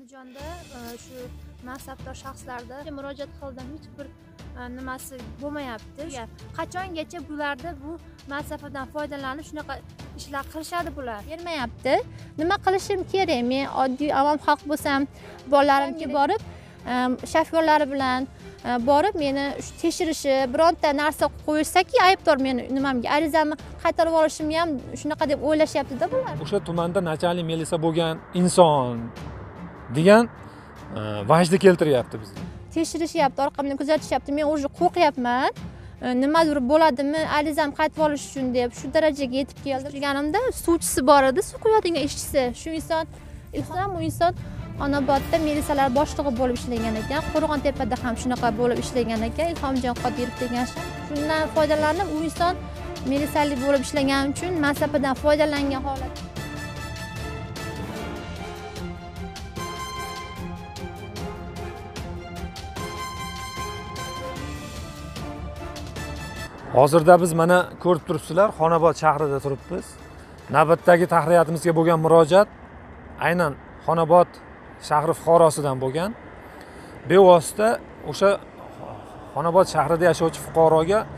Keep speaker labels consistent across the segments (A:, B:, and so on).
A: andijonda e, shu mansabdor shaxslarda murojaat qildim hech bir e, nimasi bo'lmayapti qachongacha bularda bu masafadan foydalanib shunaqa ishlar qilishadi bular bermayapti nima qilishim kerak men oddiy avom xalq bo'lsam bolalarimga borib e, shofyorlari bilan borib meni tekshirishi bironta narsa qo'yishsaki aybdor meni nimamga arizamni qaytarib olishimni ham shunaqa deb o'ylashyaptida bular
B: o'sha tumanda начальник militsiya bo'lgan inson degan e, vajda keltiryapti bizni
A: tekshirishyapti orqamdan kuzatishyapti men уже qo'rqyapman e, nimadir bo'ladimi arizam qaytib olish uchun deb shu darajaga yetib keldim kelganimda suvchisi bor edi suv quyadigan ishchisi shu inson ilhom u inson onobodda militsiyalar boshlig'i bo'lib ishlagan ekan qo'rg'ontepada ham shunaqa bo'lib ishlagan ekan ilhomjon qodirov degan shundan foydalanib u inson militsiyalik bo'lib ishlagani uchun mansabidan foydalangan holat
B: hozirda biz mana ko'rib turibsizlar xonobod shahrida turibmiz navbatdagi tahririyatimizga bo'lgan murojaat aynan xonobod shahri fuqarosidan bo'lgan bevosita o'sha xonobod shahrida yashovchi fuqaroga e,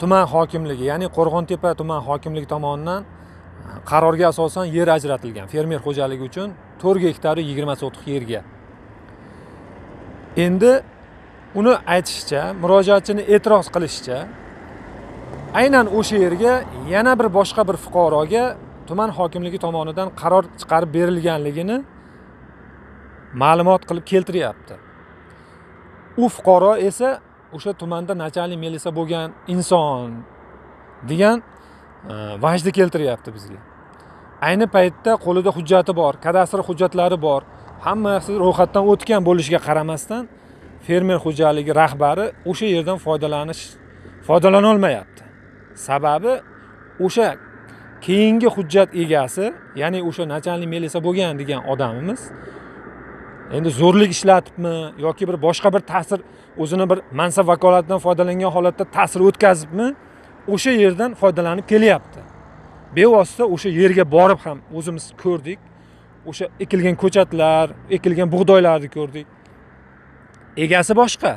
B: tuman hokimligi ya'ni qo'rg'ontepa tuman hokimligi tomonidan e, qarorga asosan yer ajratilgan fermer xo'jaligi uchun 4 gektar 20 sotix yerga endi uni aytishicha murojaatchini e'tiroz qilishicha aynan o'sha yerga yana bir boshqa bir fuqaroga tuman hokimligi tomonidan qaror chiqarib berilganligini ma'lumot qilib keltiryapti u fuqaro esa o'sha tumanda начальник militsiya bo'lgan inson degan e, vajni keltiryapti bizga ayni paytda qo'lida hujjati bor kadastr hujjatlari bor hammasi ro'yxatdan o'tgan bo'lishiga qaramasdan fermer xo'jaligi rahbari o'sha yerdan foydalanish foydalana olmayapti sababi o'sha keyingi hujjat egasi ya'ni o'sha начальник melisa bo'lgan degan odamimiz endi zo'rlik ishlatibmi yoki bir boshqa bir ta'sir o'zini bir mansab vakolatidan foydalangan holatda ta'sir o'tkazibmi o'sha yerdan foydalanib kelyapti bevosita o'sha yerga borib ham o'zimiz ko'rdik o'sha ekilgan ko'chatlar ekilgan bug'doylarni ko'rdik egasi boshqa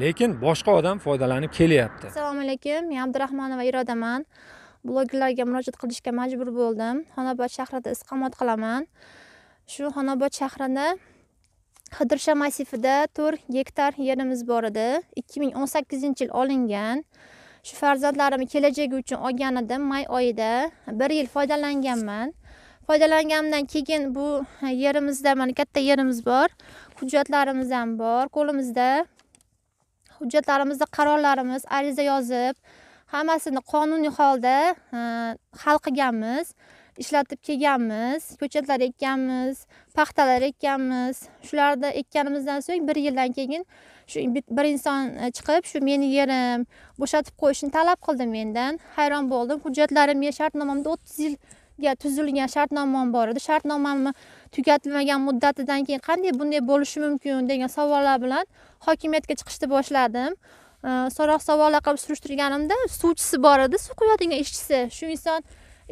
B: lekin boshqa odam foydalanib kelyapti
A: assalomu alaykum men abdurahmonova irodaman blogerlarga murojaat qilishga majbur bo'ldim xonobod shahrida istiqomat qilaman shu xonobod shahrini qidirsha massivida to'rt gektar yerimiz bor edi ikki ming o'n sakkizinchi yil olingan shu farzandlarim kelajagi uchun olgan edim may oyida bir yil foydalanganman foydalanganimdan keyin bu yerimizda mana katta yerimiz bor hujjatlarimiz ham bor qo'limizda hujjatlarimizda qarorlarimiz ariza yozib hammasini qonuniy holda hal qilganmiz ishlatib kelganmiz ko'chatlar ekkanmiz paxtalar ekkanmiz shularni ekkanimizdan so'ng bir yildan keyin shu bir inson e, chiqib shu meni yerim bo'shatib qo'yishni talab qildi mendan hayron bo'ldim men shartnomamda o'ttiz yil davlatga tuzilgan shartnomam bor edi shartnomamni tugatilmagan muddatidan keyin qanday bunday bo'lishi mumkin degan savollar bilan hokimiyatga chiqishni boshladim so'roq savollar qilib surishtirganimda suvchisi bor edi suv quyadigan ishchisi shu inson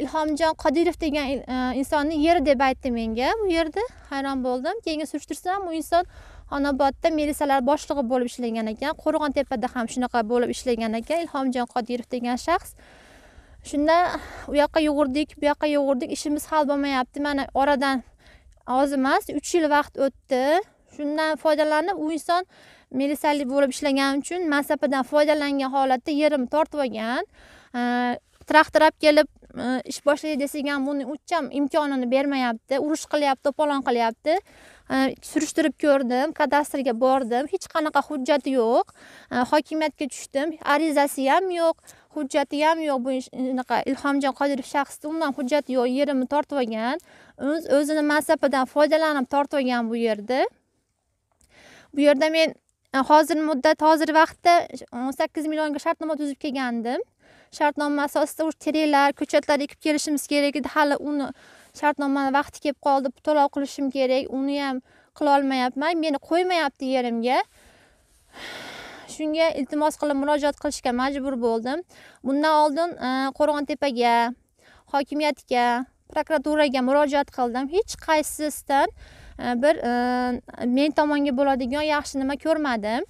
A: ilhomjon qodirov degan e, insonni yeri deb aytdi menga bu yerda hayron bo'ldim keyin surishtirsam u inson xonobodda militsiyalar boshlig'i bo'lib ishlagan ekan tepada ham shunaqa bo'lib ishlagan ekan ilhomjon qodirov degan shaxs shunda u yoqqa yugurdik bu yoqqa yugurdik ishimiz hal bo'lmayapti mana oradan oz emas uch yil vaqt o'tdi shundan foydalanib u inson militsiyalik bo'lib ishlagani uchun mansabidan foydalangan holatda yerimni tortib olgan traktor olib kelib e, ish boshlaydi desak ham buni uch ham imkonini bermayapti urush qilyapti to'polon qilyapti e, surishtirib ko'rdim kadastrga bordim hech qanaqa hujjati yo'q e, hokimiyatga tushdim arizasi ham yo'q hujjati ham yo'q bu unaqa ilhomjon qodirov shaxsni umuman hujjati yo'q yerimni tortib olgan o'zini mansabidan foydalanib tortib olgan bu yerda bu yerda men hozir muddat hozir vaqtda o'n sakkiz millionga shartnoma tuzib kelgandim shartnoma asosida teraklar ko'chatlar ekib kelishimiz kerak edi hali uni shartnomani vaqti kelib qoldi to'lov qilishim kerak uni ham qilolmayapman meni qo'ymayapti yerimga shunga iltimos qilib murojaat qilishga majbur bo'ldim bundan oldin e, qo'rg'ontepaga hokimiyatga prokuraturaga murojaat qildim hech qaysisidan e, bir e, men tomonga bo'ladigan yaxshi nima ko'rmadim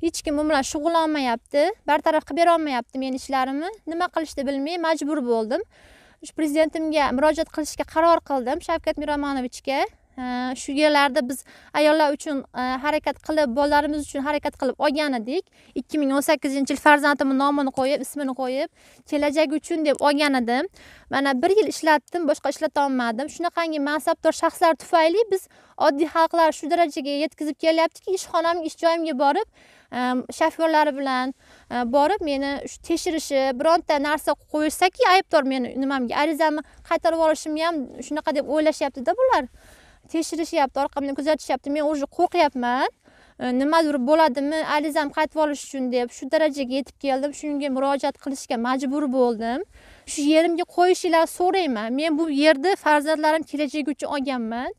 A: hech kim u bilan shug'ullanmayapti bartaraf qilib berolmayapti meni ishlarimni nima qilishni bilmay majbur bo'ldim shu prezidentimga murojaat qilishga qaror qildim shavkat miromonovichga shu yillarda biz ayollar uchun e, harakat qilib bolalarimiz uchun harakat qilib olgan edik ikki ming o'n sakkizinchi yil farzandimni nomini qo'yib ismini qo'yib kelajagi uchun deb olgan edim mana bir yil ishlatdim boshqa ishlatolmadim shunaqangi mansabdor shaxslar tufayli biz oddiy xalqlar shu darajaga yetkazib kelyaptiki ish ish joyimga borib shofyorlari bilan e, borib meni tekshirishi bironta narsa qo'yishsaki aybdor meni nimamga arizamni qaytarib olishimni ham shunaqa deb o'ylashyaptida bular tekshirishyapti orqamdan kuzatishyapti men уже qo'rqyapman e, nimadir bo'ladimi arizam qaytib olish uchun deb shu darajaga yetib keldim shunga murojaat qilishga majbur bo'ldim shu yerimga qo'yishinglarni so'rayman men bu yerni farzandlarim kelajagi uchun olganman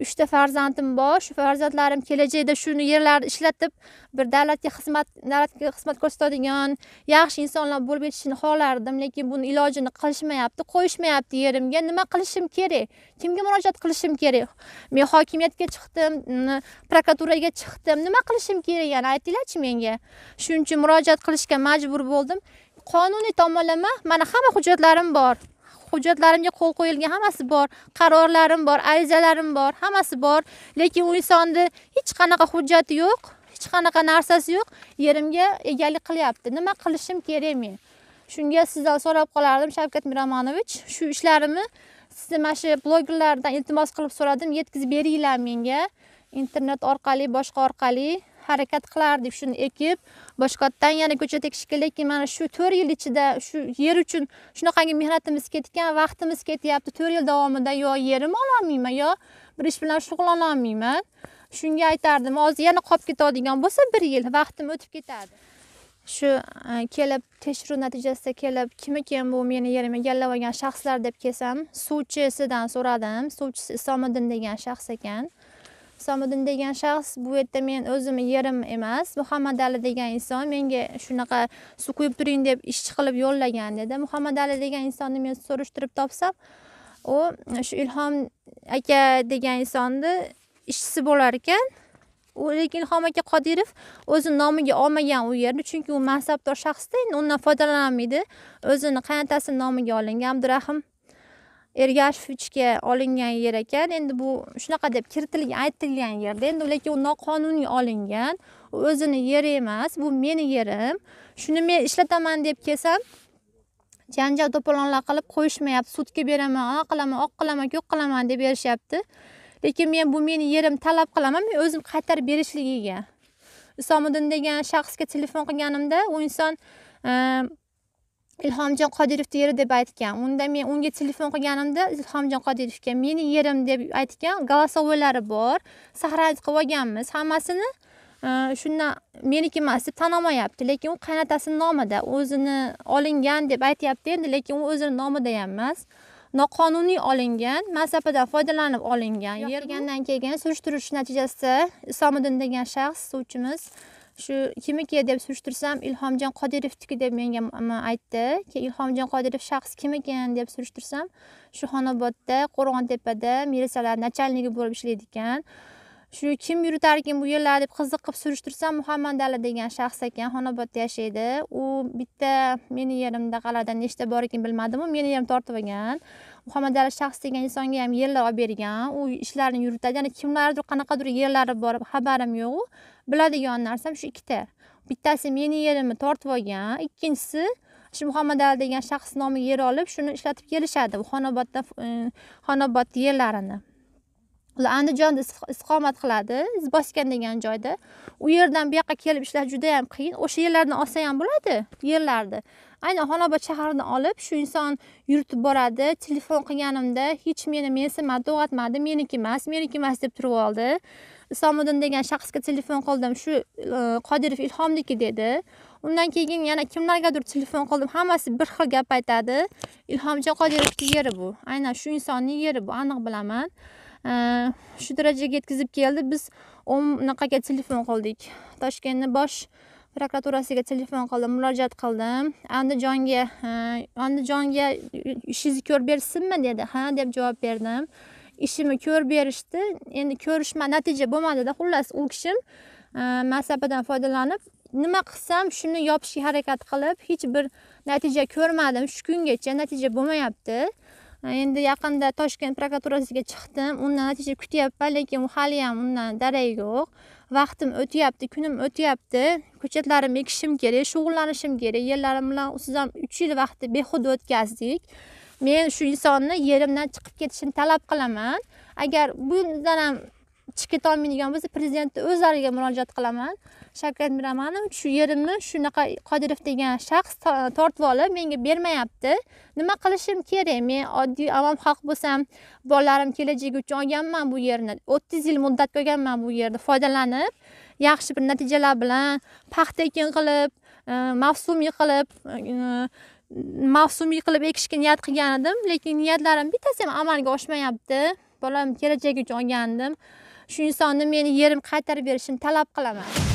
A: uchta farzandim bor shu farzandlarim kelajakda shuni yerlarni ishlatib bir davlatga xizmat davlatga xizmat ko'rsatadigan yaxshi insonlar bo'lib yetishini xohlardim lekin buni ilojini qilishmayapti qo'yishmayapti yerimga nima qilishim kerak kimga murojaat qilishim kerak men hokimiyatga chiqdim prokuraturaga chiqdim nima qilishim kerak yana aytinglarchi menga shuning uchun murojaat qilishga majbur bo'ldim qonuniy tomonlama mana hamma hujjatlarim bor hujjatlarimga qo'l qo'yilgan hammasi bor qarorlarim bor arizalarim bor hammasi bor lekin u insonni hech qanaqa hujjati yo'q hech qanaqa narsasi yo'q yerimga egalik qilyapti nima qilishim kerak men shunga sizdan so'rab qolardim shavkat miromonovich shu ishlarimni sizni mana shu blogerlardan iltimos qilib so'radim yetkazib beringlar menga internet orqali boshqa orqali harakat qilar deb shuni ekib boshqatdan yana ko'cha tekish lekin mana shu to'rt yil ichida shu yer uchun shunaqangi mehnatimiz ketgan vaqtimiz ketyapti to'rt yil davomida yo yerim ololmayman yo bir ish bilan shug'ullanolmayman shunga aytardim hozir yana qolib ketadigan bo'lsa bir yil vaqtim o'tib ketadi shu e, kelib tekshiruv natijasida kelib kim ekan bu meni yerimni egallab olgan shaxslar deb kelsam suvchisidan so'radim suvchisi isomiddin degan shaxs ekan Isomiddin degan shaxs bu yerda men o'zimni yerim emas, muhammad ali degan inson menga shunaqa suv quyib turing deb ishchi qilib yo'llagan dedi. muhammad ali degan insonni men surishtirib topsam, u shu Ilhom aka degan insonni ishchisi bo'lar ekan. u lekin Ilhom aka Qodirov o'zini nomiga olmagan u yerni, chunki u mansabdor shaxsda endi undan foydalanolmaydi O'zini qaynotasini nomiga olingan Abdurahim ergashevichga olingan yer ekan endi bu shunaqa deb kiritilgan aytilgan yerda endi lekin u noqonuniy olingan u o'zini yeri emas bu meni yerim shuni men ishlataman deb kelsam janjal to'polonlar qilib qo'yishmayapti sudga beraman a qilaman oq qilaman ko'k qilaman deb berishyapti lekin men bu meni yerim talab qilaman men o'zim qaytarib berishligiga isomiddin degan shaxsga telefon qilganimda u inson ehm, ilhomjon qodirovni yeri deb aytgan unda men unga telefon qilganimda ilhomjon qodirovga meni yerim deb aytgan голосовойlari bor сохранить qilib olganmiz hammasini e, shundan meniki emas deb tan olmayapti lekin u qaynotasini nomida o'zini olingan deb aytyapti endi lekin u o'zini nomida ham emas noqonuniy olingan mansabidan foydalanib olingan yergandan keyin surishtiruv natijasida isomiddin degan shaxs suvchimiz shu kimniki deb surishtirsam ilhomjon qodirovniki deb menga aytdi keyin ilhomjon qodirov shaxs kim ekan deb surishtirsam shu xonobodda qo'rg'ontepada militsiyalar nachalniki bo'lib ishlaydi ekan shu kim yuritarkan bu yerlar deb qiziqib surishtirsam muhammad ali degan shaxs ekan xonobodda yashaydi u bitta meni yerimda qalada nechta bor ekan bilmadimu meni yerim tortib olgan muhammad ali shaxs degan insonga ham yerlar olib bergan u ishlarini yuritadi ya'ni kimlardir qanaqadir yerlari bor xabarim yo'q biladigan narsam shu ikkita bittasi meni yerimni tortib olgan ikkinchisi shu muhammad ali degan shaxs nomiga yer olib shuni ishlatib kelishadi xonobodda e, xonobod yerlarini qiladi andijonda istiqomat qiladi izboskan degan joyda u yerdan bu yoqqa kelib ishlash yam qiyin o'sha yerlardan olsa ham bo'ladi yerlarni aynan xonobod shahrini olib shu inson yuritib boradi telefon qilganimda hech meni mensimadi uyg'otmadi meniki emas meniki emas deb turib oldi isomiddin degan shaxsga telefon qildim shu e, qodirov ilhomniki dedi undan keyin yana kimlargadir telefon qildim hammasi bir xil gap aytadi ilhomjon qodirovni yeri bu aynan shu insonni yeri bu aniq bilaman shu darajaga yetkazib keldi biz unaqaga telefon qildik toshkentni bosh prokuraturasiga telefon qildim murojaat qildim andijonga andijonga ishingizni ko'rib berishsinmi dedi ha deb javob berdim ishimni ko'rib berishdi endi ko'rishma natija bo'lmadida xullas u kishim mansabidan foydalanib nima qilsam shuni yopishga harakat qilib hech bir natija ko'rmadim shu kungacha natija bo'lmayapti endi yaqinda toshkent prokuraturasiga chiqdim undan natija kutyapman lekin haliyam undan darak yo'q vaqtim o'tyapti kunim o'tyapti ko'chatlarim ekishim kerak shug'ullanishim kerak yerlarim bilan siz ham uch yil vaqtni behuda o'tkazdik men shu insonni yerimdan chiqib ketishini talab qilaman agar bundan ham chiqib olmaydigan bo'lsa prezidentni o'zlariga murojaat qilaman shavkat miramanov shu yerimni shunaqa qodirov degan shaxs tortib olib menga bermayapti nima qilishim kerak men oddiy avom xalq bo'lsam bolalarim kelajagi uchun olganman bu yerni o'ttiz yil muddatga olganman bu yerni foydalanib yaxshi bir natijalar bilan paxta ekin qilib mavsumiy e, qilib mavsumiy qilib e, ekishga niyat qilgan edim lekin niyatlarim bittasi ham amalga oshmayapti bolam kelajagi uchun olgandim shu insonni meni yerim qaytarib berishini talab qilaman